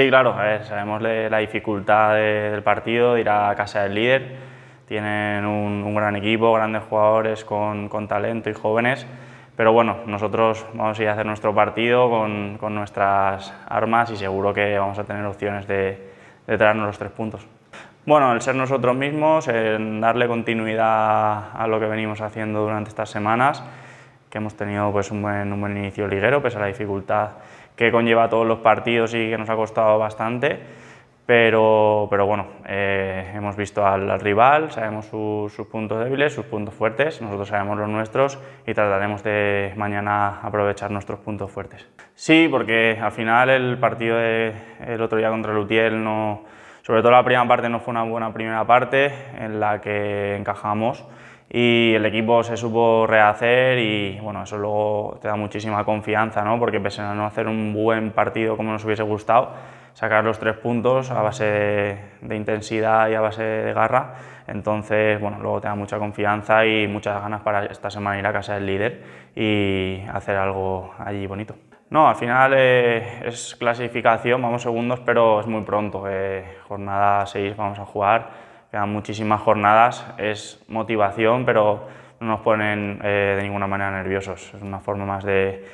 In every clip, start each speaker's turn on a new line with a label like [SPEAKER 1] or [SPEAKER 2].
[SPEAKER 1] Sí, claro, a ver, sabemos la dificultad del partido, de ir a casa del líder. Tienen un, gran equipo, grandes jugadores con, talento y jóvenes, pero bueno, nosotros vamos a ir a hacer nuestro partido con, nuestras armas y seguro que vamos a tener opciones de, traernos los tres puntos. Bueno, el ser nosotros mismos, en darle continuidad a lo que venimos haciendo durante estas semanas, que hemos tenido pues, un, buen, un buen inicio liguero, pese a la dificultad que conlleva todos los partidos y que nos ha costado bastante. Pero, pero bueno, eh, hemos visto al, rival, sabemos sus puntos débiles, sus puntos fuertes, nosotros sabemos los nuestros y trataremos de mañana aprovechar nuestros puntos fuertes. Sí, porque al final el partido del otro día contra el Utiel no, sobre todo la primera parte no fue una buena primera parte en la que encajamos y el equipo se supo rehacer y bueno, eso luego te da muchísima confianza, ¿no? porque pese a no hacer un buen partido como nos hubiese gustado, sacar los tres puntos a base de, intensidad y a base de garra, entonces bueno, luego te da mucha confianza y muchas ganas para esta semana ir a casa del líder y hacer algo allí bonito. No, al final eh, es clasificación, vamos segundos, pero es muy pronto. Eh, jornada 6 vamos a jugar quedan muchísimas jornadas, es motivación, pero no nos ponen eh, de ninguna manera nerviosos. Es una forma más de,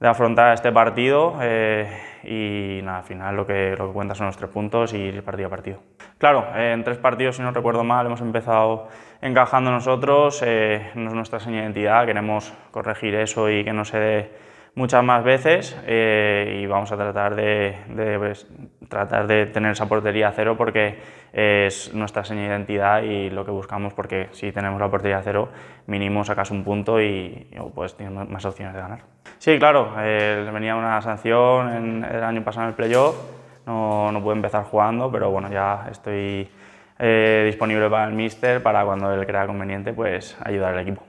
[SPEAKER 1] afrontar este partido eh, y al final lo que, lo cuenta son los tres puntos y el partido a partido. Claro, eh, en tres partidos, si no recuerdo mal, hemos empezado encajando nosotros, no es nuestra señal de identidad, queremos corregir eso y que no se dé muchas más veces eh, y vamos a tratar de, pues, tratar de tener esa portería a cero porque es nuestra señal de identidad y lo que buscamos porque si tenemos la portería a cero mínimo sacas un punto y, oh, pues tienes más opciones de ganar. Sí, claro, eh, venía una sanción en, el año pasado en el playoff, no, no pude empezar jugando, pero bueno, ya estoy eh, disponible para el míster para cuando él crea conveniente pues ayudar al equipo.